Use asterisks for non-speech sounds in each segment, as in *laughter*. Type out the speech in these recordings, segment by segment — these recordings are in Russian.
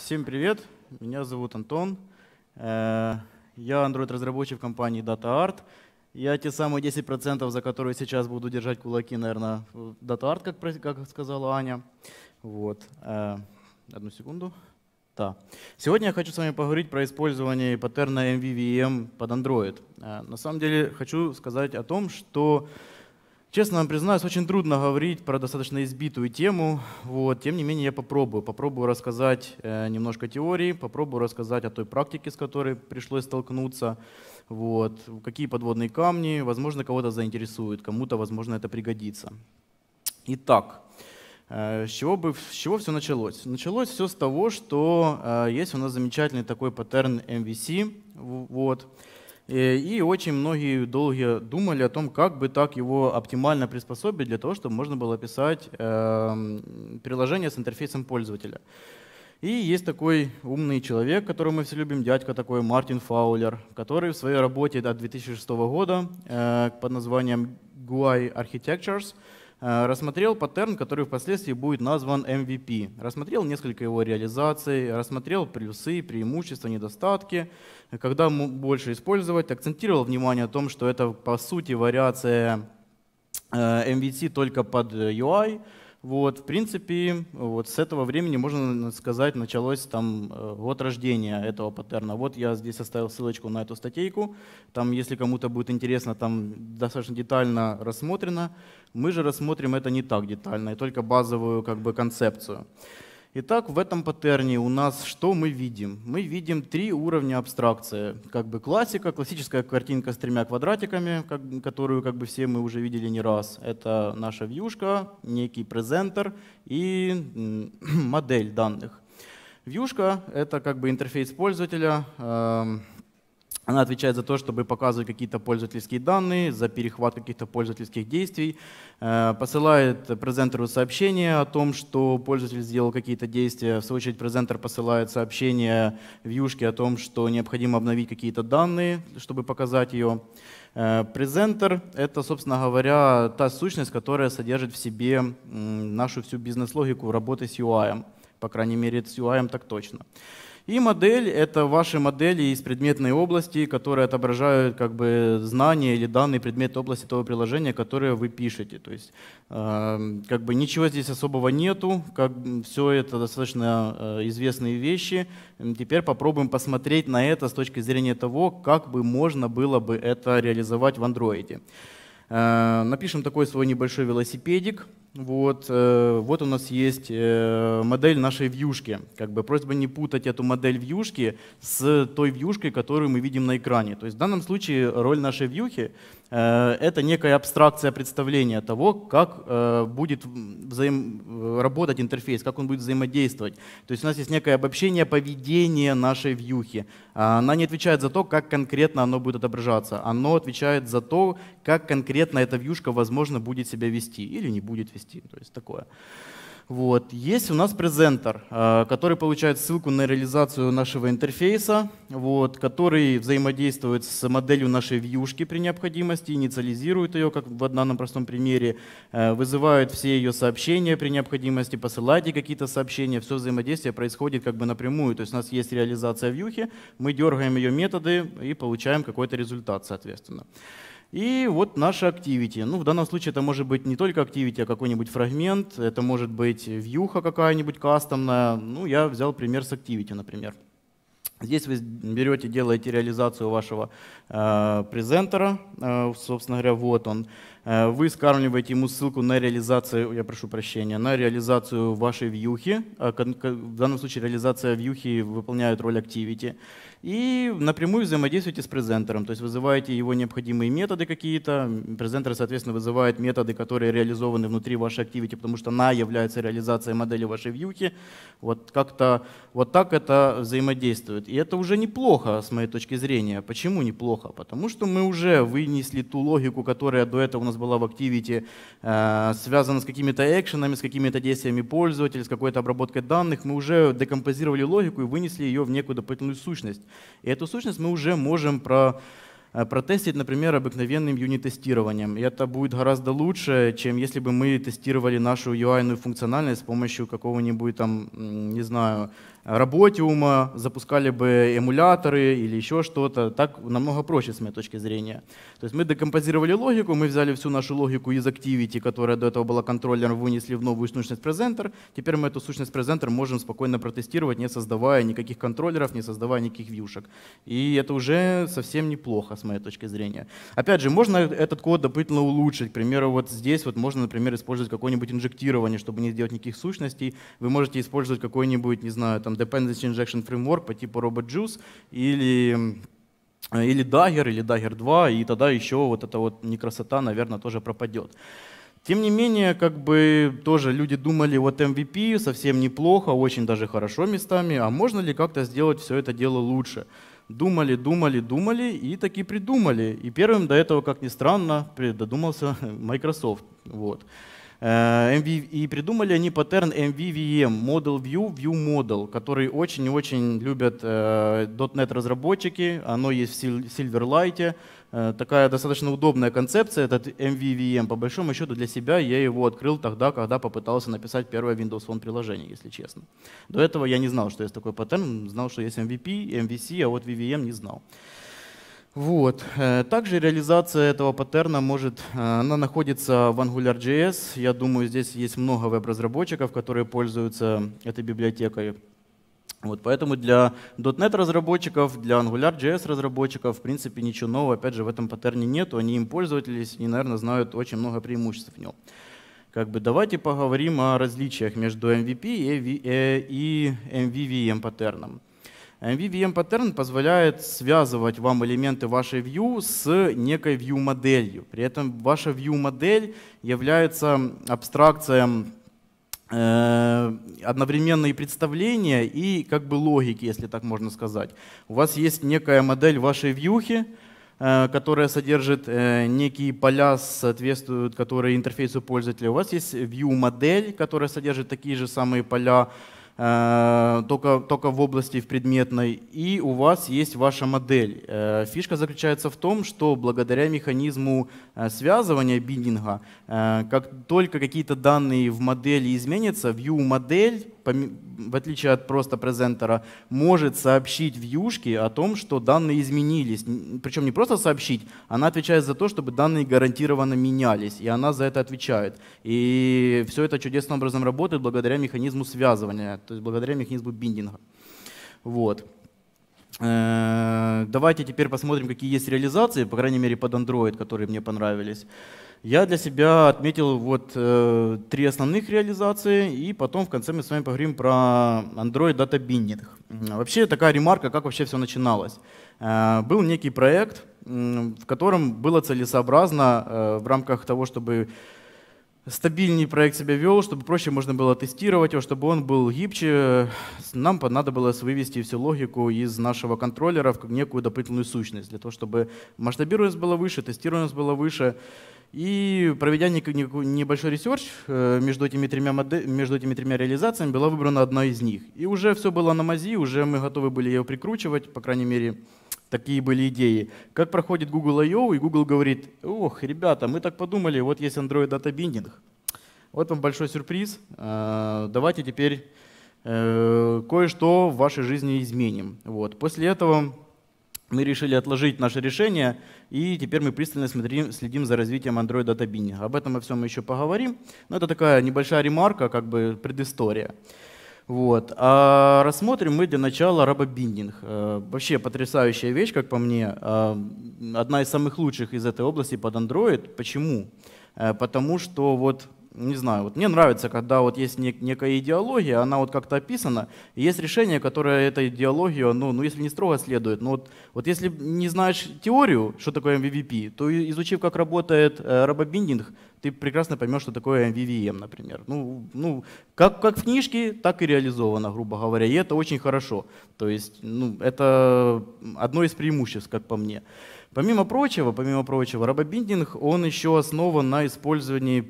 Всем привет, меня зовут Антон. Э, я Android-разработчик компании DataArt. Я те самые 10%, за которые сейчас буду держать кулаки, наверное, DataArt, как, как сказала Аня. Вот. Э, одну секунду. Да. Сегодня я хочу с вами поговорить про использование паттерна MVVM под Android. Э, на самом деле хочу сказать о том, что Честно вам признаюсь, очень трудно говорить про достаточно избитую тему. Вот. Тем не менее, я попробую. Попробую рассказать э, немножко теории, попробую рассказать о той практике, с которой пришлось столкнуться. Вот. Какие подводные камни, возможно, кого-то заинтересует, кому-то, возможно, это пригодится. Итак, э, с чего, бы, с чего все началось? Началось все с того, что э, есть у нас замечательный такой паттерн MVC. Вот. Э, и очень многие долго думали о том, как бы так его оптимально приспособить для того, чтобы можно было писать эм, приложение с интерфейсом пользователя. И есть такой умный человек, которого мы все любим, дядька такой, Мартин Фаулер, который в своей работе до 2006 года э, под названием GUI Architectures – Э, рассмотрел паттерн, который впоследствии будет назван MVP. Рассмотрел несколько его реализаций, рассмотрел плюсы, преимущества, недостатки, когда больше использовать, акцентировал внимание о том, что это по сути вариация э, MVC только под э, UI, вот, в принципе, вот с этого времени, можно сказать, началось там год э, рождения этого паттерна. Вот я здесь оставил ссылочку на эту статейку. Там, если кому-то будет интересно, там достаточно детально рассмотрено. Мы же рассмотрим это не так детально, и только базовую как бы концепцию. Итак, в этом паттерне у нас что мы видим? Мы видим три уровня абстракции. Как бы классика, классическая картинка с тремя квадратиками, как, которую как бы все мы уже видели не раз. Это наша вьюшка, некий презентер и *clears throat* модель данных. Вьюшка — это как бы интерфейс пользователя, эм, она отвечает за то, чтобы показывать какие-то пользовательские данные, за перехват каких-то пользовательских действий, э, посылает презентеру сообщение о том, что пользователь сделал какие-то действия. В свою очередь презентер посылает сообщение вьюшке о том, что необходимо обновить какие-то данные, чтобы показать ее. Э, презентер — это, собственно говоря, та сущность, которая содержит в себе нашу всю бизнес-логику работы с UI. По крайней мере, с UI так точно. И модель — это ваши модели из предметной области, которые отображают как бы знания или данные предмет области того приложения, которое вы пишете. То есть эм, как бы ничего здесь особого нету, как все это достаточно э, известные вещи. Теперь попробуем посмотреть на это с точки зрения того, как бы можно было бы это реализовать в андроиде. Э, напишем такой свой небольшой велосипедик — вот, э, вот у нас есть э, модель нашей вьюшки. Как бы просьба не путать эту модель вьюшки с той вьюшкой, которую мы видим на экране. То есть в данном случае роль нашей вьюхи Э, это некая абстракция представления того, как э, будет взаим... Э, работать интерфейс, как он будет взаимодействовать. То есть у нас есть некое обобщение поведения нашей вьюхи. А, она не отвечает за то, как конкретно оно будет отображаться. Оно отвечает за то, как конкретно эта вьюшка, возможно, будет себя вести или не будет вести. То есть такое. Вот. Есть у нас презентер, э, который получает ссылку на реализацию нашего интерфейса, вот, который взаимодействует с моделью нашей вьюшки при необходимости, инициализирует ее, как в данном простом примере, э, вызывает все ее сообщения при необходимости, посылает ей какие-то сообщения, все взаимодействие происходит как бы напрямую. То есть у нас есть реализация вьюхи, мы дергаем ее методы и получаем какой-то результат, соответственно. И вот наше activity. Ну, в данном случае это может быть не только activity, а какой-нибудь фрагмент, это может быть вьюха какая-нибудь кастомная. Ну, я взял пример с activity, например. Здесь вы берете, делаете реализацию вашего э, презентера, э, собственно говоря, вот он. Э, вы скармливаете ему ссылку на реализацию, я прошу прощения, на реализацию вашей вьюхи. Э, в данном случае реализация вьюхи выполняет роль Activity. И напрямую взаимодействуете с презентером, то есть вызываете его необходимые методы какие-то. Презентер, соответственно, вызывает методы, которые реализованы внутри вашей Activity, потому что она является реализацией модели вашей вьюхи. Вот как-то вот так это взаимодействует. И это уже неплохо, с моей точки зрения. Почему неплохо? Потому что мы уже вынесли ту логику, которая до этого нас была в Activity, э, связана с какими-то экшенами, с какими-то действиями пользователя, с какой-то обработкой данных, мы уже декомпозировали логику и вынесли ее в некую дополнительную сущность. И эту сущность мы уже можем про э, протестить, например, обыкновенным юнит-тестированием. И это будет гораздо лучше, чем если бы мы тестировали нашу ui функциональность с помощью какого-нибудь там, не знаю, работе ума запускали бы эмуляторы или еще что-то. Так намного проще с моей точки зрения. То есть мы декомпозировали логику, мы взяли всю нашу логику из Activity, которая до этого была контроллером, вынесли в новую сущность presenter Теперь мы эту сущность presenter можем спокойно протестировать, не создавая никаких контроллеров, не создавая никаких вьюшек. И это уже совсем неплохо с моей точки зрения. Опять же, можно этот код дополнительно улучшить. К примеру, вот здесь вот можно, например, использовать какое-нибудь инжектирование, чтобы не сделать никаких сущностей. Вы можете использовать какой-нибудь, не знаю, там Dependency Injection Framework по типу RobotJuice или э, или Dagger, или Dagger 2, и тогда еще вот эта вот некрасота, наверное, тоже пропадет. Тем не менее, как бы тоже люди думали, вот MVP совсем неплохо, очень даже хорошо местами, а можно ли как-то сделать все это дело лучше? Думали, думали, думали и таки придумали. И первым до этого, как ни странно, додумался *laughs* Microsoft. Вот. Э, и придумали они паттерн MVVM, Model View, View Model, который очень-очень любят э, .NET разработчики. Оно есть в Silverlight. Э, такая достаточно удобная концепция, этот MVVM. По большому счету для себя я его открыл тогда, когда попытался написать первое Windows Phone приложение, если честно. До этого я не знал, что есть такой паттерн, знал, что есть MVP, MVC, а вот VVM не знал. Вот. Э, также реализация этого паттерна может, э, она находится в AngularJS. Я думаю, здесь есть много веб-разработчиков, которые пользуются этой библиотекой. Вот, поэтому для .NET разработчиков, для AngularJS разработчиков, в принципе, ничего нового, опять же, в этом паттерне нету. Они им пользовались и, наверное, знают очень много преимуществ в нем. Как бы давайте поговорим о различиях между MVP и MVVM э, паттерном. MVVM э, паттерн позволяет связывать вам элементы вашей view с некой view моделью. При этом ваша view модель является абстракцией э, одновременные представления и как бы логики, если так можно сказать. У вас есть некая модель вашей вьюхи, э, которая содержит некие поля, соответствуют которые интерфейсу пользователя. У вас есть view модель, которая содержит такие же самые поля, Э, только, только в области в предметной, и у вас есть ваша модель. Э, фишка заключается в том, что благодаря механизму э, связывания биндинга, как только какие-то данные в модели изменятся, view модель, в отличие от просто презентера, может сообщить вьюшке о том, что данные изменились. Причем не просто сообщить, она отвечает за то, чтобы данные гарантированно менялись, и она за это отвечает. И все это чудесным образом работает благодаря механизму связывания то есть благодаря механизму биндинга. Вот. Э, давайте теперь посмотрим, какие есть реализации, по крайней мере под Android, которые мне понравились. Я для себя отметил вот э, три основных реализации, и потом в конце мы с вами поговорим про Android Data Binding. Вообще такая ремарка, как вообще все начиналось. Э, был некий проект, э, в котором было целесообразно э, в рамках того, чтобы стабильнее проект себя вел, чтобы проще можно было тестировать его, чтобы он был гибче. Нам понадобилось вывести всю логику из нашего контроллера в некую дополнительную сущность, для того, чтобы масштабируемость была выше, тестируемость была выше. И проведя небольшой ресерч э, между этими, тремя модель, между этими тремя реализациями, была выбрана одна из них. И уже все было на мази, уже мы готовы были ее прикручивать, по крайней мере, Такие были идеи. Как проходит Google I.O., и Google говорит, ох, ребята, мы так подумали, вот есть Android Data Binding. Вот вам большой сюрприз. А, давайте теперь э, кое-что в вашей жизни изменим. Вот. После этого мы решили отложить наше решение, и теперь мы пристально смотрим, следим за развитием Android Data Binding. Об этом мы всем еще поговорим, но это такая небольшая ремарка, как бы предыстория. Вот. А рассмотрим мы для начала рабобиндинг. Э, вообще потрясающая вещь, как по мне. Э, одна из самых лучших из этой области под Android. Почему? Э, потому что вот не знаю, вот мне нравится, когда вот есть нек- некая идеология, она вот как-то описана, и есть решение, которое эту идеологию, ну, ну если не строго следует, но ну, вот, вот если не знаешь теорию, что такое MVP, то изучив, как работает э, робобиндинг, ты прекрасно поймешь, что такое MVVM, например. Ну, ну как, как в книжке, так и реализовано, грубо говоря, и это очень хорошо. То есть ну, это одно из преимуществ, как по мне. Помимо прочего, помимо прочего, робобиндинг, он еще основан на использовании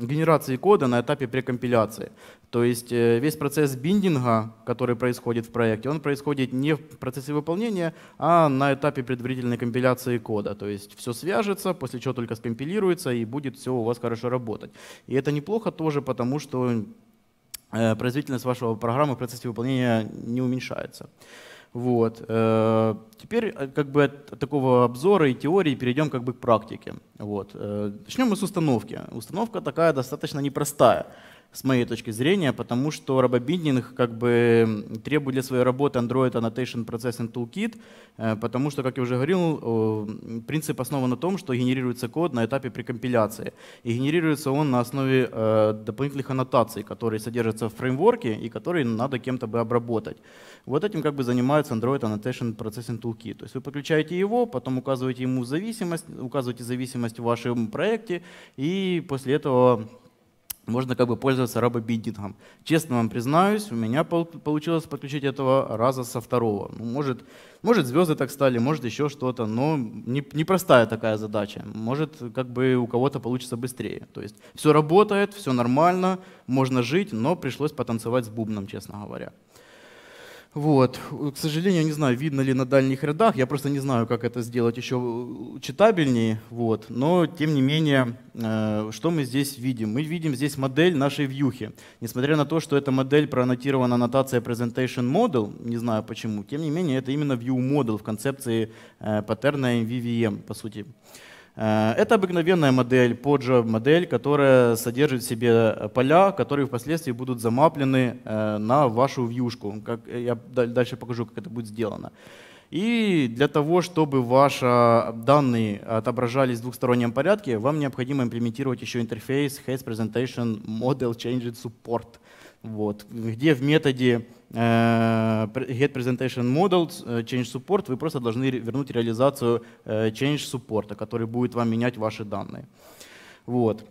генерации кода на этапе прекомпиляции. То есть э, весь процесс биндинга, который происходит в проекте, он происходит не в процессе выполнения, а на этапе предварительной компиляции кода. То есть все свяжется, после чего только скомпилируется и будет все у вас хорошо работать. И это неплохо тоже, потому что э, производительность вашего программы в процессе выполнения не уменьшается. Вот. Э, теперь э, как бы от такого обзора и теории перейдем как бы к практике. Вот. Э, начнем мы с установки. Установка такая достаточно непростая с моей точки зрения, потому что робобиддинг как бы требует для своей работы Android Annotation Processing Toolkit, э, потому что, как я уже говорил, принцип основан на том, что генерируется код на этапе прекомпиляции. И генерируется он на основе э, дополнительных аннотаций, которые содержатся в фреймворке и которые надо кем-то бы обработать. Вот этим как бы занимается Android Annotation Processing Toolkit. То есть вы подключаете его, потом указываете ему зависимость, указываете зависимость в вашем проекте, и после этого можно как бы пользоваться робобиндингом. Честно вам признаюсь, у меня получилось подключить этого раза со второго. Ну, может, может звезды так стали, может еще что-то, но непростая не, не простая такая задача. Может как бы у кого-то получится быстрее. То есть все работает, все нормально, можно жить, но пришлось потанцевать с бубном, честно говоря. Вот. К сожалению, не знаю, видно ли на дальних рядах. Я просто не знаю, как это сделать еще э, читабельнее. Вот. Но, тем не менее, э, что мы здесь видим? Мы видим здесь модель нашей вьюхи. Несмотря на то, что эта модель проаннотирована аннотация Presentation Model, не знаю почему, тем не менее, это именно View Model в концепции э, паттерна MVVM, по сути. Э, это обыкновенная модель, Podja модель, которая содержит в себе э, поля, которые впоследствии будут замаплены э, на вашу вьюшку. Как, я дальше покажу, как это будет сделано. И для того, чтобы ваши данные отображались в двухстороннем порядке, вам необходимо имплементировать еще интерфейс Haze Presentation Model Change Support. Вот, где в методе э, get presentation model, э, change support, вы просто должны вернуть реализацию э, change support, который будет вам менять ваши данные. Вот.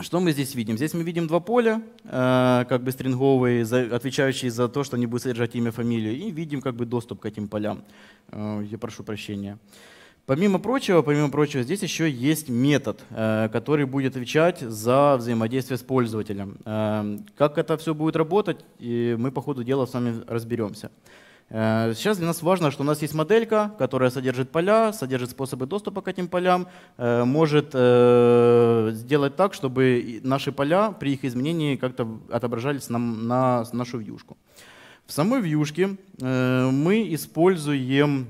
Что мы здесь видим? Здесь мы видим два поля, как бы стринговые, отвечающие за то, что они будут содержать имя, фамилию, и видим как бы доступ к этим полям. Я прошу прощения. Помимо прочего, помимо прочего, здесь еще есть метод, э, который будет отвечать за взаимодействие с пользователем. Э, как это все будет работать, мы по ходу дела с вами разберемся. Э, сейчас для нас важно, что у нас есть моделька, которая содержит поля, содержит способы доступа к этим полям, может сделать так, чтобы наши поля при их изменении как-то отображались нам на нашу вьюшку. В самой вьюшке мы используем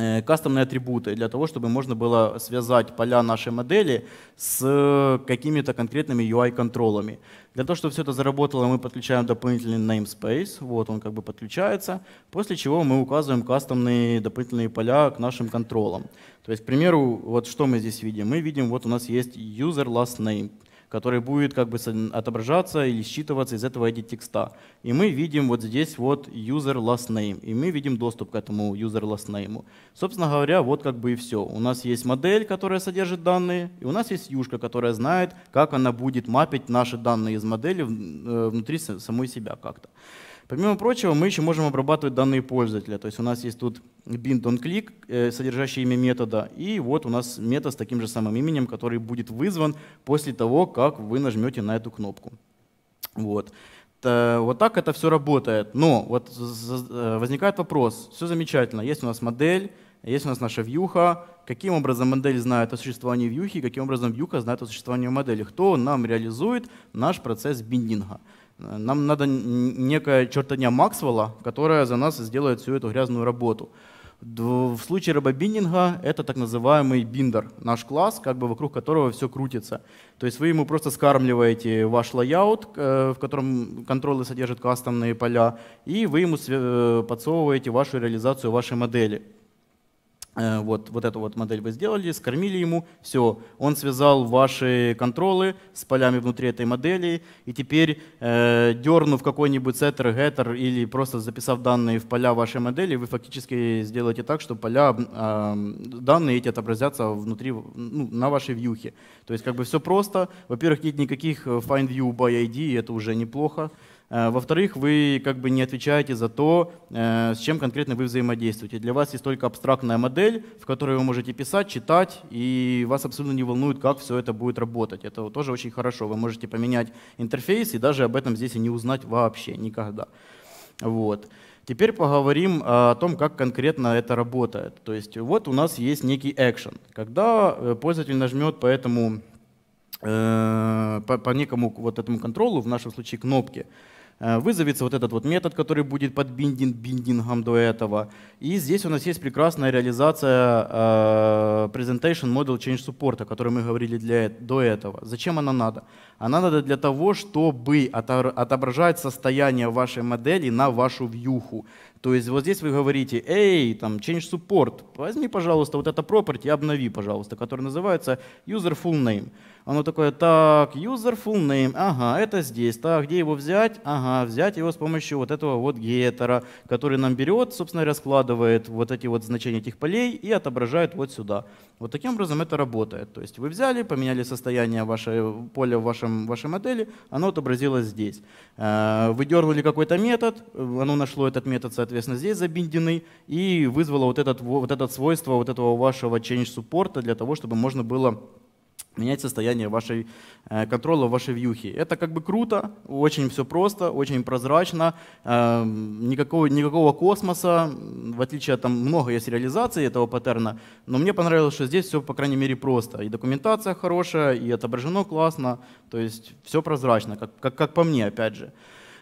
Э, кастомные атрибуты для того, чтобы можно было связать поля нашей модели с какими-то конкретными UI-контролами. Для того, чтобы все это заработало, мы подключаем дополнительный namespace, вот он как бы подключается, после чего мы указываем кастомные дополнительные поля к нашим контролам. То есть, к примеру, вот что мы здесь видим? Мы видим, вот у нас есть user last name, который будет как бы отображаться или считываться из этого edit текста. И мы видим вот здесь вот user last name, и мы видим доступ к этому user last name. Собственно говоря, вот как бы и все. У нас есть модель, которая содержит данные, и у нас есть юшка, которая знает, как она будет мапить наши данные из модели э, внутри самой себя как-то. Помимо прочего, мы еще можем обрабатывать данные пользователя. То есть у нас есть тут bind on click, э, содержащий имя метода, и вот у нас метод с таким же самым именем, который будет вызван после того, как вы нажмете на эту кнопку. Вот. Вот так это все работает. Но вот э, возникает вопрос, все замечательно, есть у нас модель, есть у нас наша вьюха, каким образом модель знает о существовании вьюхи, каким образом вьюха знает о существовании модели, кто нам реализует наш процесс биндинга. Нам надо некая чертания Максвелла, которая за нас сделает всю эту грязную работу. В случае робобиндинга это так называемый биндер, наш класс, как бы вокруг которого все крутится. То есть вы ему просто скармливаете ваш лайаут, э, в котором контролы содержат кастомные поля, и вы ему э, подсовываете вашу реализацию вашей модели. Э, вот, вот эту вот модель вы сделали, скормили ему, все, он связал ваши контролы с полями внутри этой модели, и теперь, э, дернув какой-нибудь setter, getter или просто записав данные в поля вашей модели, вы фактически сделаете так, что поля, э, данные эти отобразятся внутри, ну, на вашей вьюхе. То есть как бы все просто, во-первых, нет никаких э, find view by ID, это уже неплохо, Э, во-вторых, вы как бы не отвечаете за то, э, с чем конкретно вы взаимодействуете. Для вас есть только абстрактная модель, в которой вы можете писать, читать, и вас абсолютно не волнует, как все это будет работать. Это тоже очень хорошо. Вы можете поменять интерфейс и даже об этом здесь и не узнать вообще никогда. Вот. Теперь поговорим о том, как конкретно это работает. То есть вот у нас есть некий action, Когда э, пользователь нажмет по этому по, по некому вот этому контролу, в нашем случае кнопке, Э, вызовется вот этот вот метод, который будет под биндинг, биндингом до этого. И здесь у нас есть прекрасная реализация э, Presentation Model Change Support, о которой мы говорили для, э, до этого. Зачем она надо? Она надо для того, чтобы отображать состояние вашей модели на вашу вьюху. То есть вот здесь вы говорите, эй, там, change support, возьми, пожалуйста, вот это property, обнови, пожалуйста, который называется user full name. Оно такое, так, user full name, ага, это здесь. Так, где его взять? Ага, взять его с помощью вот этого вот геттера, который нам берет, собственно, раскладывает вот эти вот значения этих полей и отображает вот сюда. Вот таким образом это работает. То есть вы взяли, поменяли состояние ваше поля в вашем, вашей модели, оно отобразилось здесь. Э, вы дернули какой-то метод, оно нашло этот метод, соответственно, здесь забинденный и вызвало вот, этот, вот это свойство вот этого вашего change support для того, чтобы можно было менять состояние вашей э, контрола, вашей вьюхи. Это как бы круто, очень все просто, очень прозрачно, эм, никакого, никакого космоса, в отличие от там много есть реализации этого паттерна, но мне понравилось, что здесь все, по крайней мере, просто. И документация хорошая, и отображено классно, то есть все прозрачно, как, как, как по мне, опять же.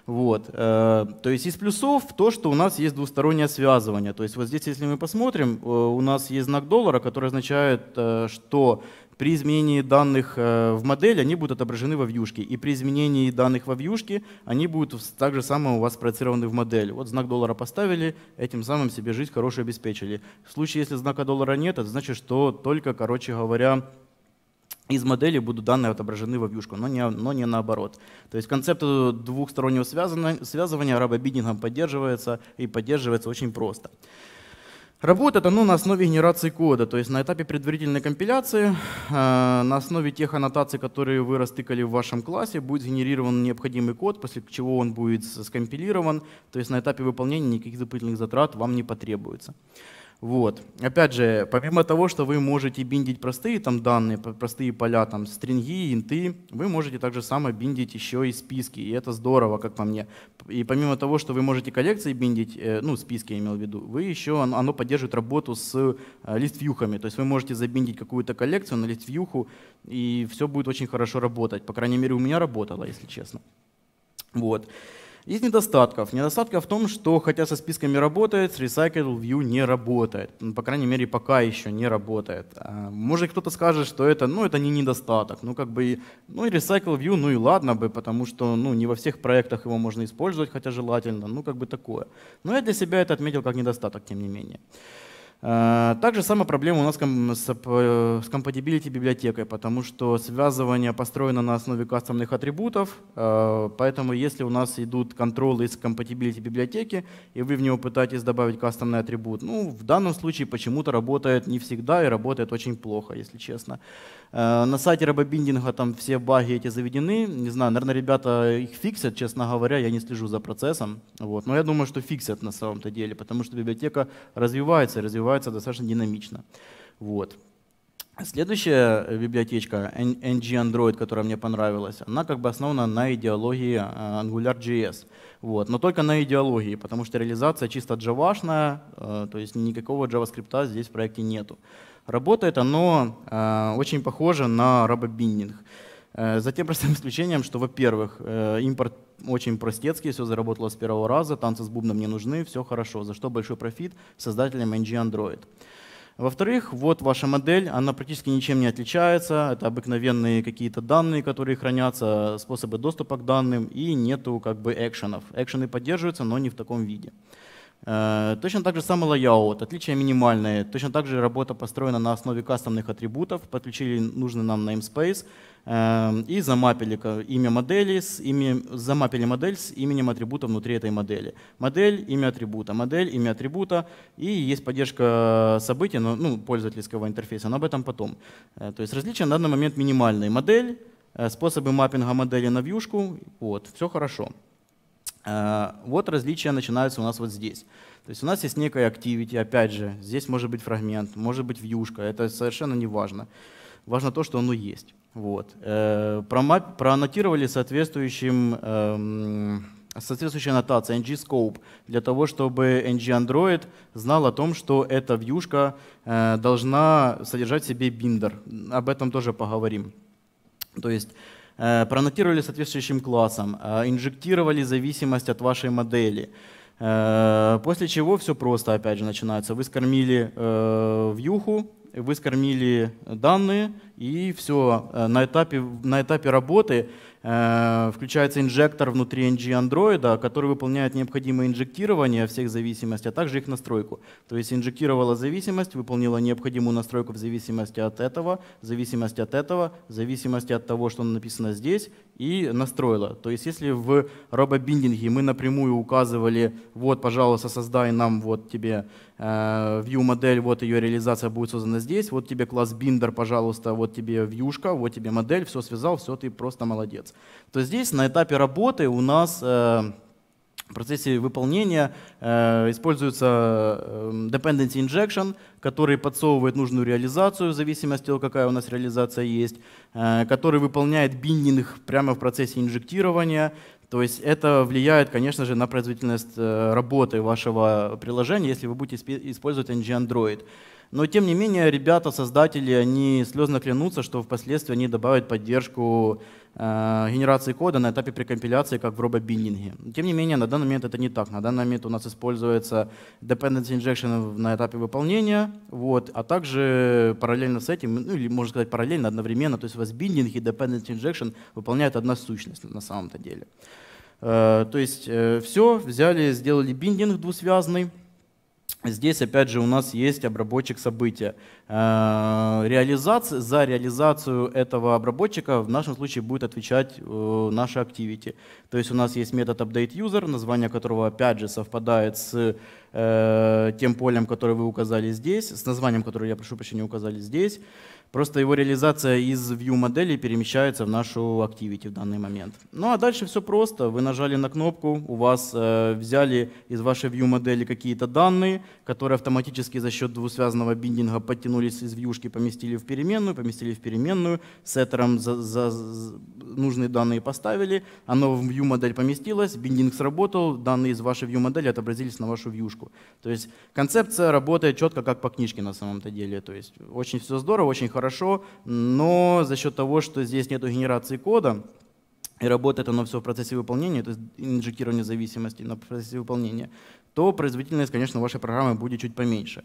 Вот. Э, то есть из плюсов то, что у нас есть двустороннее связывание. То есть вот здесь, если мы посмотрим, э, у нас есть знак доллара, который означает, что при изменении данных э, в модель они будут отображены во вьюшке. И при изменении данных во вьюшке они будут также самое у вас проецированы в модель. Вот знак доллара поставили, этим самым себе жизнь хорошую обеспечили. В случае, если знака доллара нет, это значит, что только, короче говоря, из модели будут данные отображены во вьюшку, но не, но не наоборот. То есть концепт э, двухстороннего связывания, связывания поддерживается и поддерживается очень просто. Работа дано ну, на основе генерации кода, то есть на этапе предварительной компиляции, э, на основе тех аннотаций, которые вы растыкали в вашем классе, будет сгенерирован необходимый код, после чего он будет скомпилирован, то есть на этапе выполнения никаких дополнительных затрат вам не потребуется. Вот. Опять же, помимо того, что вы можете биндить простые там данные, простые поля, там стринги, инты, вы можете также само биндить еще и списки, и это здорово, как по мне. И помимо того, что вы можете коллекции биндить, э, ну списки я имел в виду, вы еще, оно поддерживает работу с э, листвьюхами, то есть вы можете забиндить какую-то коллекцию на листвьюху, и все будет очень хорошо работать. По крайней мере, у меня работало, если честно. Вот. Из недостатков. Недостатка в том, что хотя со списками работает, с Recycle View не работает. Ну, по крайней мере, пока еще не работает. А, может кто-то скажет, что это, ну, это не недостаток. Ну, как бы, ну и Recycle View, ну и ладно бы, потому что, ну, не во всех проектах его можно использовать, хотя желательно. Ну, как бы такое. Но я для себя это отметил как недостаток, тем не менее. А, также самая проблема у нас с компатибилити э, библиотекой, потому что связывание построено на основе кастомных атрибутов, а, поэтому если у нас идут контролы из компатибилити библиотеки, и вы в него пытаетесь добавить кастомный атрибут, ну, в данном случае почему-то работает не всегда и работает очень плохо, если честно. На сайте робобиндинга там все баги эти заведены. Не знаю, наверное, ребята их фиксят, честно говоря, я не слежу за процессом. Вот. Но ну, я думаю, что фиксят на самом-то деле, потому что библиотека развивается, развивается достаточно динамично. Вот. Следующая библиотечка NG Android, которая мне понравилась, она как бы основана на идеологии а, AngularJS. Вот, но только на идеологии, потому что реализация чисто джавашная, э, то есть никакого JavaScript здесь в проекте нету. Работает оно э, очень похоже на робобиндинг. Э, за тем простым *laughs* исключением, что, во-первых, э, импорт очень простецкий, все заработало с первого раза, танцы с бубном не нужны, все хорошо, за что большой профит создателям NG Android. Во-вторых, вот ваша модель, она практически ничем не отличается. Это обыкновенные какие-то данные, которые хранятся, способы доступа к данным, и нету как бы экшенов. Экшены поддерживаются, но не в таком виде. Э, точно так же самый layout, отличия минимальные. Точно так же работа построена на основе кастомных атрибутов. Подключили нужный нам namespace э, и замапили имя модели, с имя, замапили модель с именем атрибута внутри этой модели. Модель, имя атрибута, модель, имя атрибута. И есть поддержка событий, но ну, пользовательского интерфейса, но об этом потом. Э, то есть различия на данный момент минимальные. Модель, способы маппинга модели на вьюшку, вот, все хорошо. Э, вот различия начинаются у нас вот здесь. То есть у нас есть некая activity, опять же, здесь может быть фрагмент, может быть вьюшка, это совершенно не важно. Важно то, что оно есть. Вот. Э, проаннотировали соответствующим, эм, соответствующая аннотация ng-scope для того, чтобы ng-android знал о том, что эта вьюшка э, должна содержать в себе биндер. Об этом тоже поговорим. То есть Э, проаннотировали соответствующим классом, э, инжектировали зависимость от вашей модели. Э, после чего все просто, опять же, начинается. Вы скормили вьюху, вы скормили данные, и все, э, на этапе, на этапе работы э, включается инжектор внутри NG Android, который выполняет необходимое инжектирование всех зависимостей, а также их настройку. То есть инжектировала зависимость, выполнила необходимую настройку в зависимости от этого, в зависимости от этого, в зависимости от того, что написано здесь, и настроила. То есть если в робобиндинге мы напрямую указывали, вот, пожалуйста, создай нам вот тебе э, view модель, вот ее реализация будет создана здесь, вот тебе класс binder, пожалуйста, вот вот тебе вьюшка, вот тебе модель, все связал, все, ты просто молодец. То здесь на этапе работы у нас э, в процессе выполнения э, используется э, dependency injection, который подсовывает нужную реализацию в зависимости от того, какая у нас реализация есть, э, который выполняет биндинг прямо в процессе инжектирования. То есть это влияет, конечно же, на производительность э, работы вашего приложения, если вы будете использовать NG Android. Но тем не менее, ребята, создатели, они слезно клянутся, что впоследствии они добавят поддержку э, генерации кода на этапе прекомпиляции, как в робобиндинге. Тем не менее, на данный момент это не так. На данный момент у нас используется dependency injection на этапе выполнения, вот, а также параллельно с этим, ну, или можно сказать параллельно, одновременно, то есть возбиллинг и dependency injection выполняют одна сущность на самом-то деле. Э, то есть э, все, взяли, сделали биндинг двусвязный, Здесь, опять же, у нас есть обработчик события. Э, реализация, за реализацию этого обработчика в нашем случае будет отвечать э, наша Activity. То есть у нас есть метод UpdateUser, название которого, опять же, совпадает с э, тем полем, которое вы указали здесь, с названием, которое, я прошу прощения, указали здесь. Просто его реализация из view модели перемещается в нашу Activity в данный момент. Ну а дальше все просто. Вы нажали на кнопку, у вас э, взяли из вашей view модели какие-то данные, которые автоматически за счет двусвязанного биндинга подтянулись из вьюшки, поместили в переменную, поместили в переменную, сеттером за, за, за нужные данные поставили, оно в view модель поместилось, биндинг сработал, данные из вашей view модели отобразились на вашу вьюшку. То есть концепция работает четко как по книжке на самом-то деле. То есть очень все здорово, очень хорошо, но за счет того, что здесь нет генерации кода, и работает оно все в процессе выполнения, то есть инжектирование зависимости на процессе выполнения, то производительность, конечно, вашей программы будет чуть поменьше.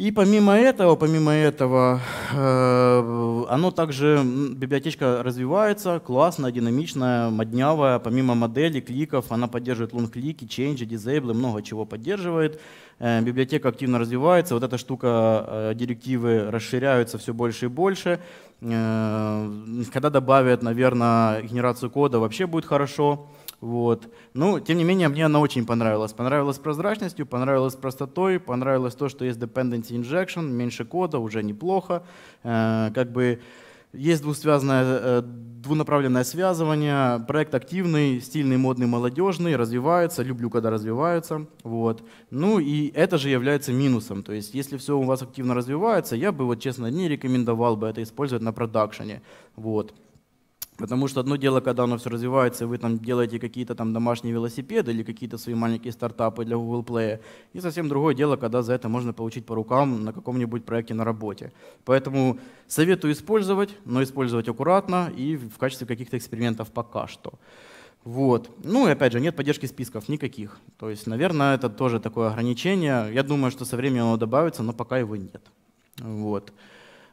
И помимо этого, помимо этого, э, оно также, библиотечка развивается, классная, динамичная, моднявая, помимо моделей, кликов, она поддерживает лонг-клики, change, disable, много чего поддерживает. Э, библиотека активно развивается, вот эта штука, э, директивы расширяются все больше и больше. Э, когда добавят, наверное, генерацию кода, вообще будет хорошо. Вот. Ну, тем не менее, мне она очень понравилась. Понравилась прозрачностью, понравилась простотой, понравилось то, что есть dependency injection, меньше кода, уже неплохо. Как бы есть двусвязное, э, двунаправленное связывание, проект активный, стильный, модный, молодежный, развивается, люблю, когда развивается. Вот. Ну и это же является минусом. То есть если все у вас активно развивается, я бы, вот честно, не рекомендовал бы это использовать на продакшене. Вот. Потому что одно дело, когда оно все развивается, и вы там делаете какие-то там домашние велосипеды или какие-то свои маленькие стартапы для Google Play, и совсем другое дело, когда за это можно получить по рукам на каком-нибудь проекте на работе. Поэтому советую использовать, но использовать аккуратно и в качестве каких-то экспериментов пока что. Вот. Ну и опять же, нет поддержки списков никаких. То есть, наверное, это тоже такое ограничение. Я думаю, что со временем оно добавится, но пока его нет. Вот.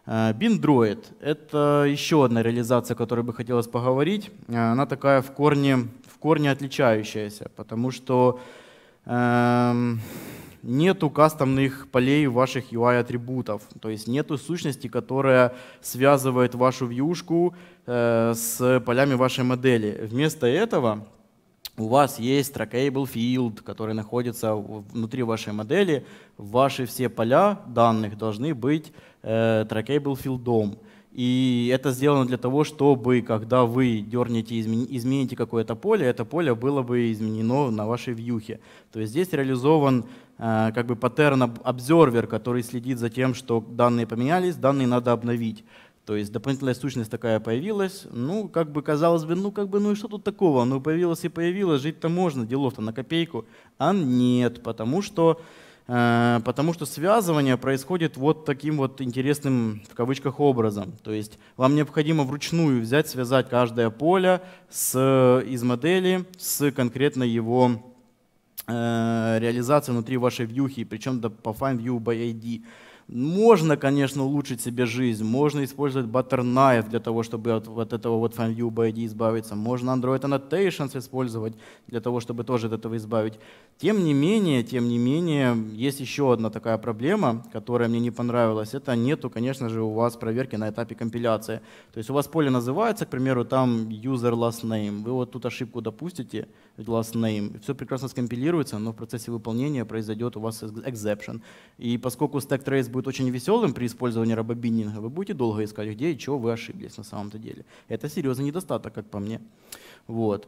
BinDroid э, — это еще одна реализация, о которой бы хотелось поговорить. Э, она такая в корне, в корне отличающаяся, потому что э, нету кастомных полей ваших UI-атрибутов, то есть нету сущности, которая связывает вашу вьюшку э, с полями вашей модели. Вместо этого у вас есть trackable field, который находится внутри вашей модели. Ваши все поля данных должны быть trackable-филдом. Э, и это сделано для того, чтобы, когда вы дернете, измените какое-то поле, это поле было бы изменено на вашей вьюхе. То есть здесь реализован э, как бы паттерн обзервер, который следит за тем, что данные поменялись, данные надо обновить. То есть дополнительная сущность такая появилась. Ну, как бы казалось бы, ну как бы, ну и что тут такого? Ну, появилось и появилось, жить-то можно, делов-то на копейку. А нет, потому что Э, потому что связывание происходит вот таким вот интересным в кавычках образом. То есть вам необходимо вручную взять, связать каждое поле с, из модели с конкретно его э, реализацией внутри вашей вьюхи, причем до, по FineView by ID. Можно, конечно, улучшить себе жизнь, можно использовать Butterknife для того, чтобы от, вот этого вот FineView by ID избавиться, можно Android Annotations использовать для того, чтобы тоже от этого избавить. Тем не менее, тем не менее, есть еще одна такая проблема, которая мне не понравилась. Это нету, конечно же, у вас проверки на этапе компиляции. То есть у вас поле называется, к примеру, там user last name. Вы вот тут ошибку допустите, last name, все прекрасно скомпилируется, но в процессе выполнения произойдет у вас exception. И поскольку stack trace будет очень веселым при использовании робобиннинга, вы будете долго искать, где и чего вы ошиблись на самом-то деле. Это серьезный недостаток, как по мне. Вот.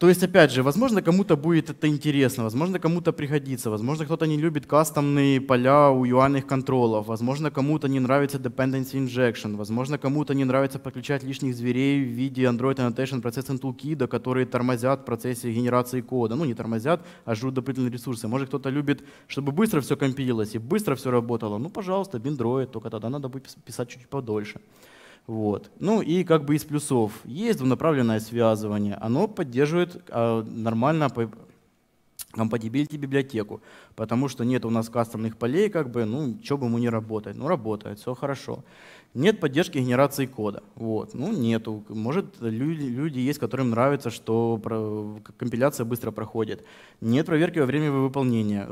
То есть, опять же, возможно, кому-то будет это интересно, возможно, кому-то пригодится, возможно, кто-то не любит кастомные поля у юальных контролов, возможно, кому-то не нравится dependency injection, возможно, кому-то не нравится подключать лишних зверей в виде Android Annotation Processing Toolkit, которые тормозят в процессе генерации кода. Ну, не тормозят, а жрут дополнительные ресурсы. Может, кто-то любит, чтобы быстро все компилилось и быстро все работало. Ну, пожалуйста, биндроид, только тогда надо будет писать чуть подольше. дольше. Вот. Ну и как бы из плюсов. Есть двунаправленное связывание. Оно поддерживает э, нормально компатибилити библиотеку, потому что нет у нас кастомных полей, как бы, ну, что бы ему не работать. Ну, работает, все хорошо. Нет поддержки генерации кода. Вот. Ну, нету. Может, люди, люди есть, которым нравится, что компиляция быстро проходит. Нет проверки во время выполнения,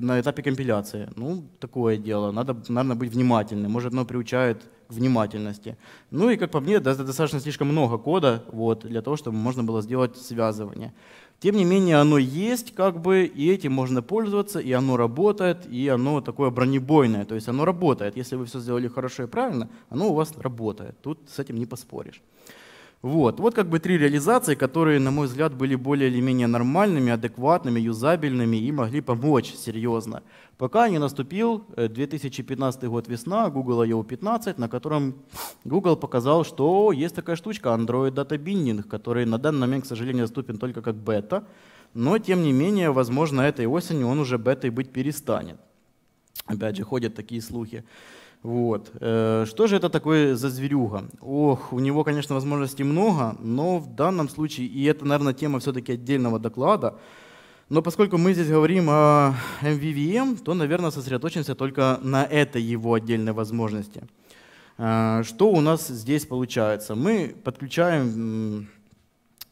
на этапе компиляции. Ну, такое дело. Надо, наверное, быть внимательным. Может, оно приучает внимательности. Ну и, как по мне, достаточно слишком много кода вот, для того, чтобы можно было сделать связывание. Тем не менее, оно есть, как бы, и этим можно пользоваться, и оно работает, и оно такое бронебойное, то есть оно работает. Если вы все сделали хорошо и правильно, оно у вас работает. Тут с этим не поспоришь. Вот. вот как бы три реализации, которые, на мой взгляд, были более или менее нормальными, адекватными, юзабельными и могли помочь серьезно. Пока не наступил 2015 э, год весна, Google I.O. 15, на котором Google показал, что есть такая штучка Android Data Binding, который на данный момент, к сожалению, доступен только как бета, но, тем не менее, возможно, этой осенью он уже бетой быть перестанет. Опять же, ходят такие слухи. Вот. Э, что же это такое за зверюга? Ох, у него, конечно, возможностей много, но в данном случае, и это, наверное, тема все-таки отдельного доклада, но поскольку мы здесь говорим о MVVM, эм эм, то, наверное, сосредоточимся только на этой его отдельной возможности. Э, что у нас здесь получается? Мы подключаем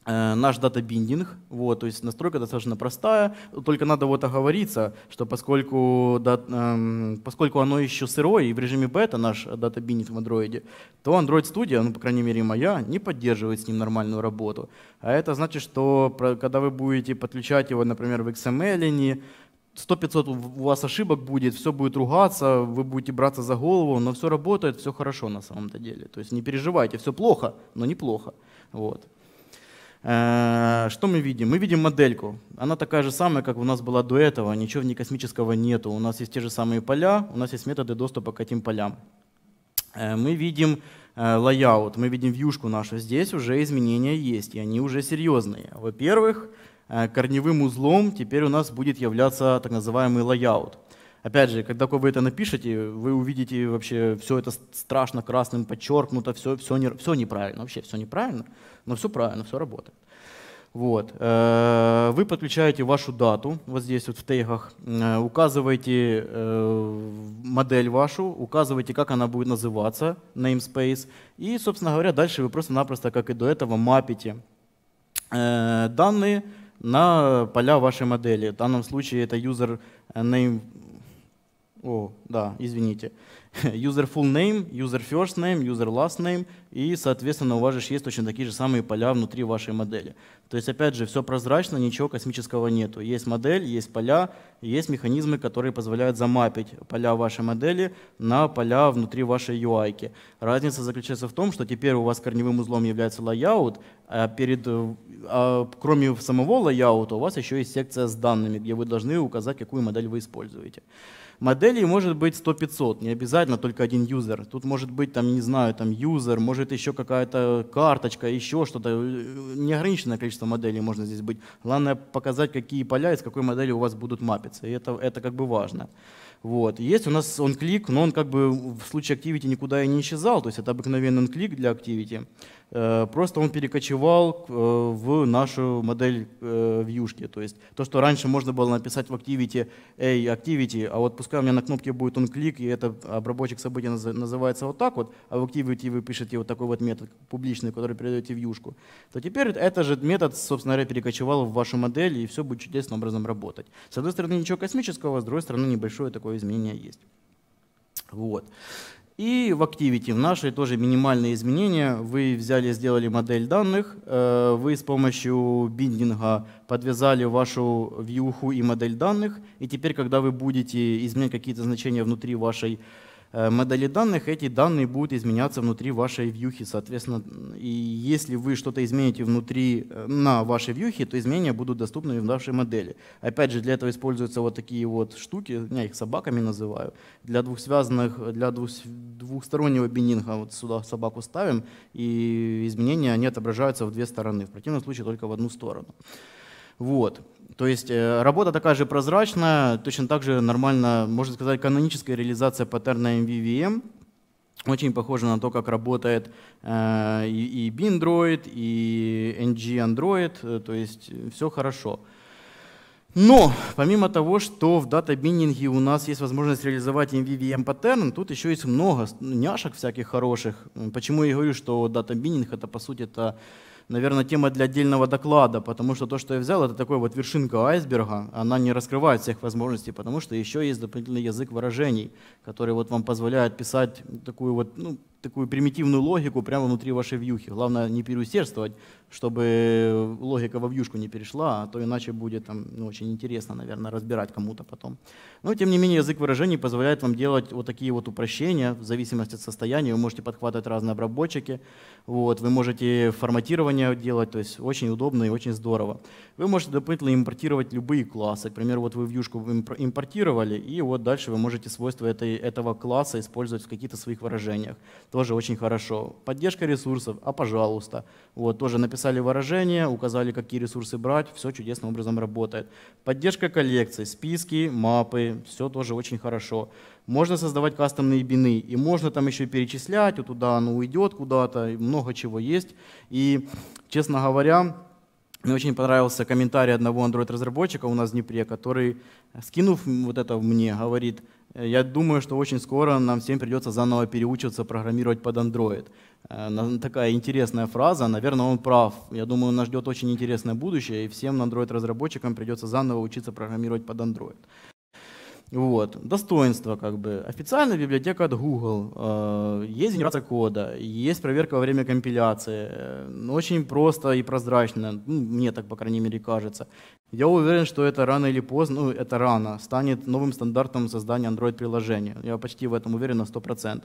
Э, наш дата-биндинг. Вот, то есть настройка достаточно простая, только надо вот оговориться, что поскольку, да, эм, поскольку оно еще сырое и в режиме бета наш дата-биндинг в Android, то Android Studio, ну, по крайней мере, моя, не поддерживает с ним нормальную работу. А это значит, что когда вы будете подключать его, например, в XML, 100-500 у вас ошибок будет, все будет ругаться, вы будете браться за голову, но все работает, все хорошо на самом-то деле. То есть не переживайте, все плохо, но неплохо. Вот. Э, что мы видим? Мы видим модельку. Она такая же самая, как у нас была до этого. Ничего не космического нету. У нас есть те же самые поля, у нас есть методы доступа к этим полям. Э, мы видим э, layout, мы видим вьюшку нашу. Здесь уже изменения есть, и они уже серьезные. Во-первых, корневым узлом теперь у нас будет являться так называемый layout. Опять же, когда вы это напишете, вы увидите вообще все это страшно красным подчеркнуто, все, все, не, все неправильно, вообще все неправильно, но все правильно, все работает. Вот. Э, вы подключаете вашу дату, вот здесь вот в тегах, э, указываете э, модель вашу, указываете, как она будет называться, namespace, и, собственно говоря, дальше вы просто-напросто, как и до этого, мапите данные на поля вашей модели. В данном случае это user name о, да, извините. User full name, user first name, user last name, и, соответственно, у вас же есть точно такие же самые поля внутри вашей модели. То есть, опять же, все прозрачно, ничего космического нету. Есть модель, есть поля, есть механизмы, которые позволяют замапить поля вашей модели на поля внутри вашей UI. -ки. Разница заключается в том, что теперь у вас корневым узлом является layout, а перед, а кроме самого лайаута у вас еще есть секция с данными, где вы должны указать, какую модель вы используете. Моделей может быть 100-500, не обязательно только один юзер. Тут может быть, там, не знаю, там юзер, может будет еще какая-то карточка, еще что-то. Неограниченное количество моделей можно здесь быть. Главное показать, какие поля из какой модели у вас будут мапиться. И это, это как бы важно. Вот. Есть у нас он клик, но он как бы в случае Activity никуда и не исчезал. То есть это обыкновенный он клик для Activity. Э, просто он перекочевал э, в нашу модель э, вьюшки. То есть то, что раньше можно было написать в Activity, эй, Activity, а вот пускай у меня на кнопке будет он клик, и это обработчик событий называется вот так вот, а в Activity вы пишете вот такой вот метод публичный, который передаете в вьюшку, то теперь этот же метод, собственно говоря, перекочевал в вашу модель, и все будет чудесным образом работать. С одной стороны, ничего космического, с другой стороны, небольшое такое изменение есть. Вот. И в Activity, в нашей тоже минимальные изменения. Вы взяли, сделали модель данных, э, вы с помощью биндинга подвязали вашу вьюху и модель данных, и теперь, когда вы будете изменять какие-то значения внутри вашей Э, модели данных, эти данные будут изменяться внутри вашей вьюхи. Соответственно, и если вы что-то измените внутри э, на вашей вьюхе, то изменения будут доступны в нашей модели. Опять же, для этого используются вот такие вот штуки, я их собаками называю, для двухсвязанных, для двух, двухстороннего биннинга. Вот сюда собаку ставим, и изменения, они отображаются в две стороны. В противном случае только в одну сторону. Вот. То есть э, работа такая же прозрачная, точно так же нормально, можно сказать, каноническая реализация паттерна MVVM. Очень похоже на то, как работает э, и, и BinDroid, и NG Android, э, то есть все хорошо. Но помимо того, что в дата-биннинге у нас есть возможность реализовать MVVM паттерн, тут еще есть много няшек всяких хороших. Почему я говорю, что дата-биннинг это по сути это наверное, тема для отдельного доклада, потому что то, что я взял, это такой вот вершинка айсберга, она не раскрывает всех возможностей, потому что еще есть дополнительный язык выражений, который вот вам позволяет писать такую вот, ну, такую примитивную логику прямо внутри вашей вьюхи. Главное не переусердствовать, чтобы логика во вьюшку не перешла, а то иначе будет там, ну, очень интересно, наверное, разбирать кому-то потом. Но ну, тем не менее язык выражений позволяет вам делать вот такие вот упрощения в зависимости от состояния. Вы можете подхватывать разные обработчики, вот, вы можете форматирование делать, то есть очень удобно и очень здорово. Вы можете дополнительно импортировать любые классы. К примеру, вот вы вьюшку импортировали, и вот дальше вы можете свойства этой, этого класса использовать в каких-то своих выражениях тоже очень хорошо. Поддержка ресурсов, а пожалуйста. Вот, тоже написали выражение, указали, какие ресурсы брать, все чудесным образом работает. Поддержка коллекций, списки, мапы, все тоже очень хорошо. Можно создавать кастомные бины, и можно там еще перечислять, вот туда оно уйдет куда-то, много чего есть. И, честно говоря, мне очень понравился комментарий одного Android-разработчика у нас в Днепре, который, скинув вот это мне, говорит, Э, я думаю, что очень скоро нам всем придется заново переучиваться программировать под Android. Э, такая интересная фраза, наверное, он прав. Я думаю, нас ждет очень интересное будущее, и всем Android-разработчикам придется заново учиться программировать под Android. Вот. Достоинство, как бы. Официальная библиотека от Google. Э, есть генерация кода, есть проверка во время компиляции. Ну, очень просто и прозрачно. Ну, мне так, по крайней мере, кажется. Я уверен, что это рано или поздно, ну, это рано, станет новым стандартом создания Android-приложения. Я почти в этом уверен на 100%.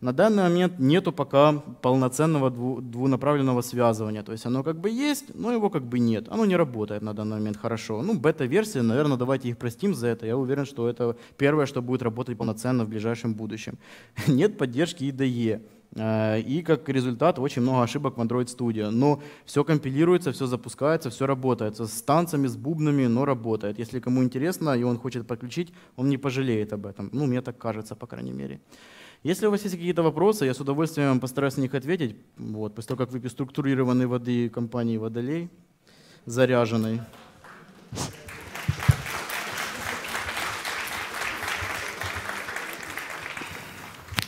На данный момент нету пока полноценного двунаправленного связывания. То есть оно как бы есть, но его как бы нет. Оно не работает на данный момент хорошо. Ну, бета-версия, наверное, давайте их простим за это. Я уверен, что это первое, что будет работать полноценно в ближайшем будущем. *laughs* Нет поддержки IDE. Э, и как результат очень много ошибок в Android Studio. Но все компилируется, все запускается, все работает. С танцами, с бубнами, но работает. Если кому интересно и он хочет подключить, он не пожалеет об этом. Ну, мне так кажется, по крайней мере. Если у вас есть какие-то вопросы, я с удовольствием постараюсь на них ответить. Вот, после того, как выпью структурированной воды компании «Водолей», заряженной.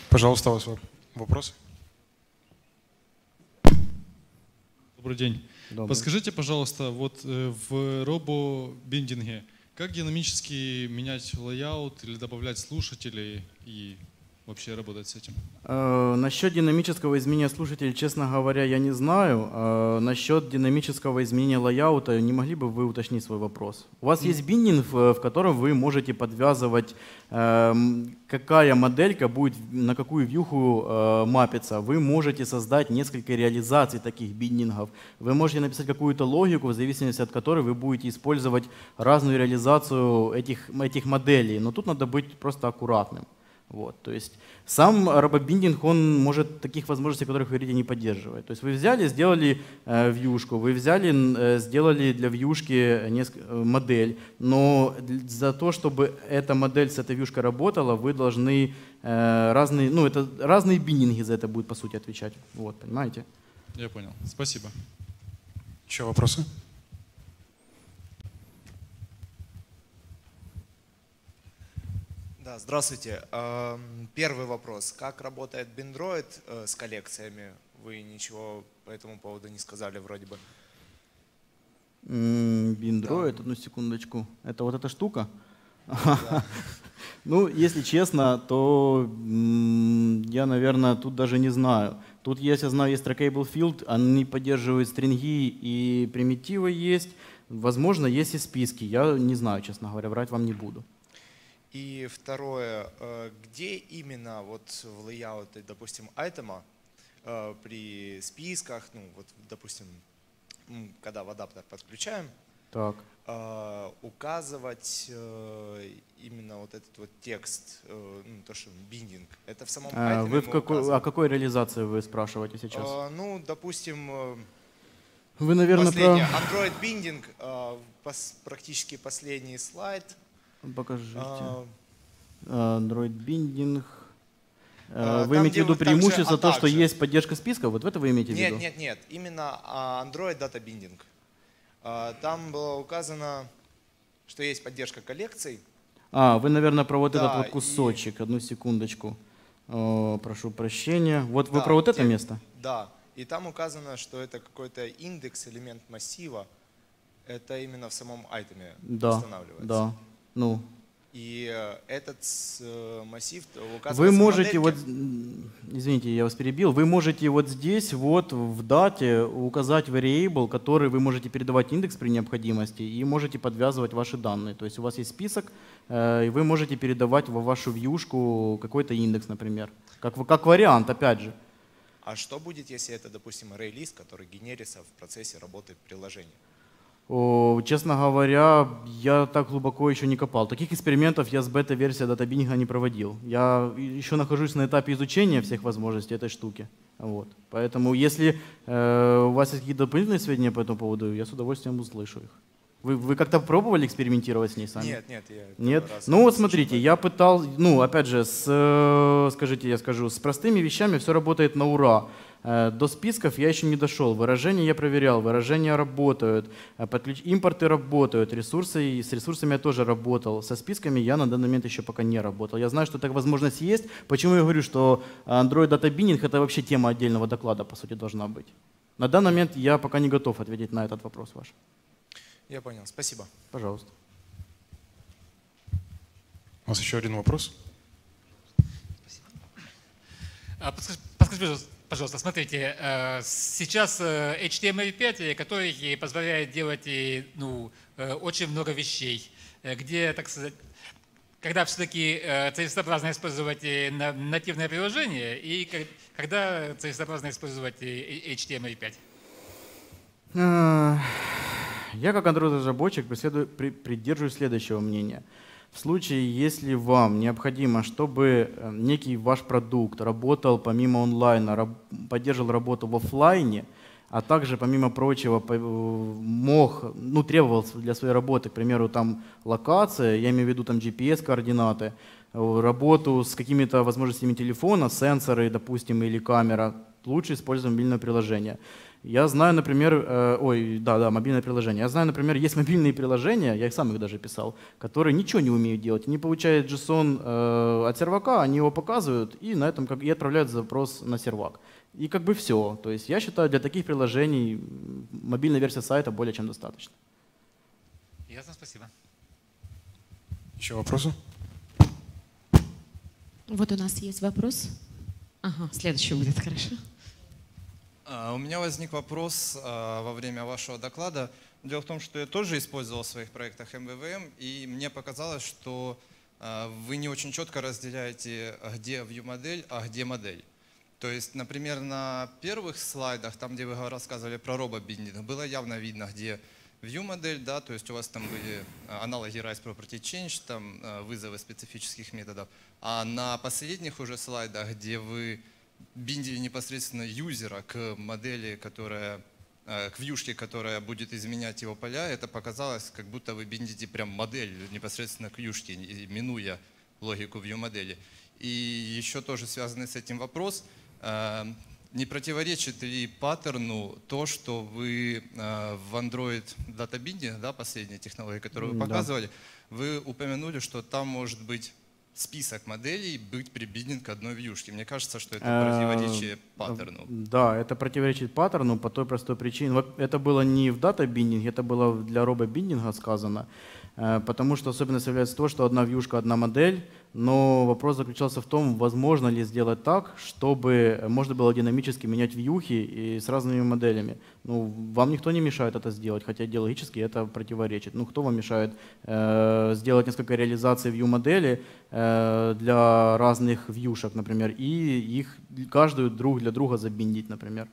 Пожалуйста, вас вопрос. Вопросы? Добрый день. Добрый. Подскажите, пожалуйста, вот э, в робобиндинге как динамически менять лайаут или добавлять слушателей и вообще работать с этим? Э, насчет динамического изменения слушателей, честно говоря, я не знаю. Э, насчет динамического изменения лайаута, не могли бы вы уточнить свой вопрос? У вас есть биндинг, э, в, котором вы можете подвязывать, э, какая моделька будет на какую вьюху мапиться. Вы можете создать несколько реализаций таких биндингов. Вы можете написать какую-то логику, в зависимости от которой вы будете использовать разную реализацию этих, этих моделей. Но тут надо быть просто аккуратным. Вот, то есть сам робобиндинг, он может таких возможностей, которых вы видите, не поддерживает. То есть вы взяли, сделали э, вьюшку, вы взяли, э, сделали для вьюшки э, модель, но за то, чтобы эта модель с этой вьюшкой работала, вы должны э, разные, ну это разные биндинги за это будут по сути отвечать. Вот, понимаете? Я понял. Спасибо. Еще вопросы? Да, здравствуйте. Эм, первый вопрос. Как работает Bindroid э, с коллекциями? Вы ничего по этому поводу не сказали вроде бы. Биндроид, да. одну секундочку. Это вот эта штука? *laughs* Ну, если честно, то я, наверное, тут даже не знаю. Тут, есть, я знаю, есть Trackable Field, они поддерживают стринги и примитивы есть. Возможно, есть и списки. Я не знаю, честно говоря, врать вам не буду. И второе, э, где именно вот в layout, допустим, айтема э, при списках, ну вот, допустим, когда в адаптер подключаем, так. Э, указывать именно вот этот вот текст, ну, то, что биндинг, это в самом а, вы в какой, указываем. О какой реализации вы спрашиваете сейчас? А, ну, допустим, вы, наверное, последний, про... Android биндинг, практически последний слайд – ну, покажите. А, а Android биндинг. А, э, вы имеете в виду преимущество, а то, что есть поддержка списка? Вот в это вы имеете в виду? Нет, нет, нет. Именно Android Data Binding. Там было указано, что есть поддержка коллекций. А, вы, наверное, про вот да, этот вот кусочек. И... Одну секундочку. Э, прошу прощения. Вот да, вы про вот это те... место? Да. И там указано, что это какой-то индекс, элемент массива. Это именно в самом айтеме да, устанавливается. Да. Ну. И э, этот э, массив э, Вы можете вот, извините, я вас перебил, вы можете вот здесь вот в дате указать variable, который вы можете передавать индекс при необходимости и можете подвязывать ваши данные. То есть у вас есть список, и вы можете передавать во вашу вьюшку какой-то индекс, например. Как, как вариант, опять же. А что будет, если это, допустим, array-лист, который генерится в процессе работы приложения? Честно говоря, я так глубоко еще не копал. Таких экспериментов я с бета-версией датабинга не проводил. Я еще нахожусь на этапе изучения всех возможностей этой штуки. Вот. Поэтому если э, у вас есть какие-то дополнительные сведения по этому поводу, я с удовольствием услышу их. Вы, вы как-то пробовали экспериментировать с ней сами? Нет, нет, я нет. Ну вот смотрите, я пытал, ну опять же, с, э, скажите, я скажу, с простыми вещами все работает на ура. Э, до списков я еще не дошел. Выражения я проверял, выражения работают, э, подключ... импорты работают, ресурсы, и с ресурсами я тоже работал. Со списками я на данный момент еще пока не работал. Я знаю, что так возможность есть. Почему я говорю, что Android Data Binning это вообще тема отдельного доклада, по сути, должна быть. На данный момент я пока не готов ответить на этот вопрос ваш. Я понял, спасибо. Пожалуйста. У вас еще один вопрос. Спасибо. А, подскажи, подскажи, пожалуйста, Пожалуйста, смотрите, э, сейчас э, HTML5, э, который позволяет делать ну, очень много вещей, где, так сказать, когда все-таки целесообразно использовать нативное приложение и когда целесообразно использовать HTML5? Я как Android-разработчик придерживаюсь следующего мнения – в случае, если вам необходимо, чтобы э, некий ваш продукт работал помимо онлайна, поддерживал работу в офлайне, а также, помимо прочего, мог, ну, требовал для своей работы, к примеру, там локация, я имею в виду там GPS-координаты, э, работу с какими-то возможностями телефона, сенсоры, допустим, или камера, лучше использовать мобильное приложение. Я знаю, например, э, ой, да, да, мобильное приложение. Я знаю, например, есть мобильные приложения, я их сам их даже писал, которые ничего не умеют делать, не получают JSON э, от сервака, они его показывают и на этом как и отправляют запрос на сервак. И как бы все. То есть я считаю, для таких приложений мобильная версия сайта более чем достаточно. Ясно, спасибо. Еще вопросы? Вот у нас есть вопрос. Ага, следующий будет, хорошо. А, у меня возник вопрос а, во время вашего доклада. Дело в том, что я тоже использовал в своих проектах МВВМ, и мне показалось, что а, вы не очень четко разделяете, где view-модель, а где модель. То есть, например, на первых слайдах, там, где вы рассказывали про робобиндинг, было явно видно, где view модель, да, то есть у вас там были аналоги Rise Property Change, там вызовы специфических методов. А на последних уже слайдах, где вы бинди непосредственно юзера к модели, которая э, к вьюшке, которая будет изменять его поля, это показалось, как будто вы биндите прям модель непосредственно к вьюшке, минуя логику вью модели. И еще тоже связанный с этим вопрос, э, не противоречит ли паттерну то, что вы э, в Android Data Binding, да, последняя технология, которую вы показывали, да. вы упомянули, что там может быть список моделей быть прибиден к одной вьюшке. Мне кажется, что это э, противоречие паттерну. Да, это противоречит паттерну по той простой причине. Это было не в дата-биндинге, это было для робо-биндинга сказано, э, потому что особенность является то, что одна вьюшка, одна модель — но вопрос заключался в том, возможно ли сделать так, чтобы э, можно было динамически менять вьюхи и с разными моделями. Ну, вам никто не мешает это сделать, хотя идеологически это противоречит. Ну, кто вам мешает э, сделать несколько реализаций вью-модели э, для разных вьюшек, например, и их каждую друг для друга забиндить, например?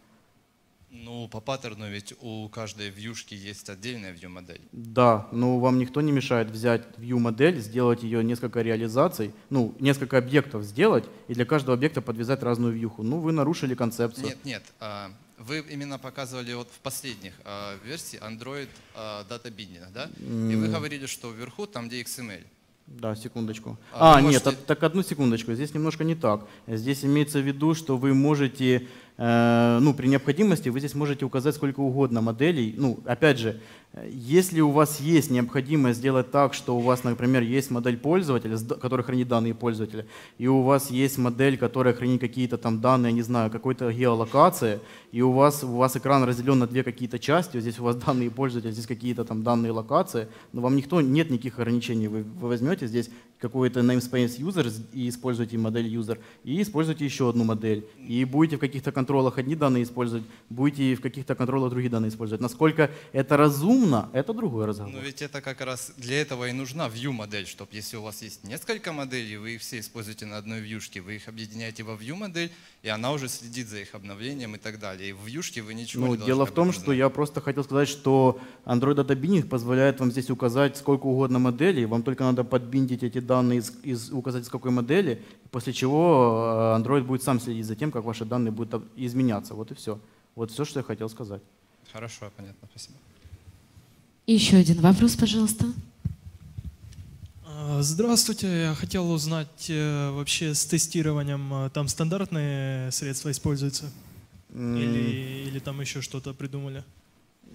Ну, по паттерну ведь у каждой вьюшки есть отдельная вью модель Да, но вам никто не мешает взять вью модель сделать ее несколько реализаций, ну, несколько объектов сделать, и для каждого объекта подвязать разную вьюху. Ну, вы нарушили концепцию. Нет, нет, а, вы именно показывали вот в последних а, версии Android а, Data Binding, да? И вы говорили, что вверху там, где XML. Да, секундочку. А, а нет, так, так одну секундочку. Здесь немножко не так. Здесь имеется в виду, что вы можете Э, ну, при необходимости вы здесь можете указать сколько угодно моделей. Ну, опять же, э, если у вас есть необходимость сделать так, что у вас, например, есть модель пользователя, который хранит данные пользователя, и у вас есть модель, которая хранит какие-то там данные, не знаю, какой-то геолокации, и у вас, у вас экран разделен на две какие-то части, здесь у вас данные пользователя, здесь какие-то там данные локации, но вам никто, нет никаких ограничений, вы, вы возьмете здесь какой-то namespace user и используете модель user, и используете еще одну модель. И будете в каких-то контролах одни данные использовать, будете в каких-то контролах другие данные использовать. Насколько это разумно, это другой разговор. Но ведь это как раз для этого и нужна view модель, чтобы если у вас есть несколько моделей, вы их все используете на одной вьюшке, вы их объединяете во view модель, и она уже следит за их обновлением и так далее. И в вьюшке вы ничего ну, не Дело в том, что я просто хотел сказать, что Android Data Binning позволяет вам здесь указать сколько угодно моделей, вам только надо подбиндить эти данные из, из указать, из какой модели, после чего э, Android будет сам следить за тем, как ваши данные будут изменяться. Вот и все. Вот все, что я хотел сказать. Хорошо, понятно, спасибо. Еще один вопрос, пожалуйста. А, здравствуйте. Я хотел узнать э, вообще с тестированием, э, там стандартные средства используются? Или, или там еще что-то придумали?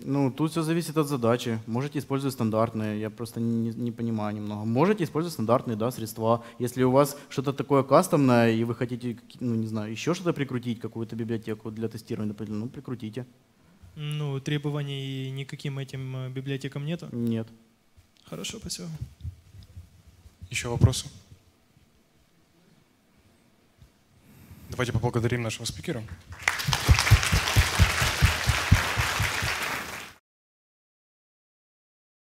Ну, тут все зависит от задачи. Можете использовать стандартные, я просто не, не понимаю немного. Можете использовать стандартные, да, средства. Если у вас что-то такое кастомное, и вы хотите, ну, не знаю, еще что-то прикрутить, какую-то библиотеку для тестирования, например, ну, прикрутите. Ну, требований никаким этим э, библиотекам нету? Нет. Хорошо, спасибо. Еще вопросы? Давайте поблагодарим нашего спикера.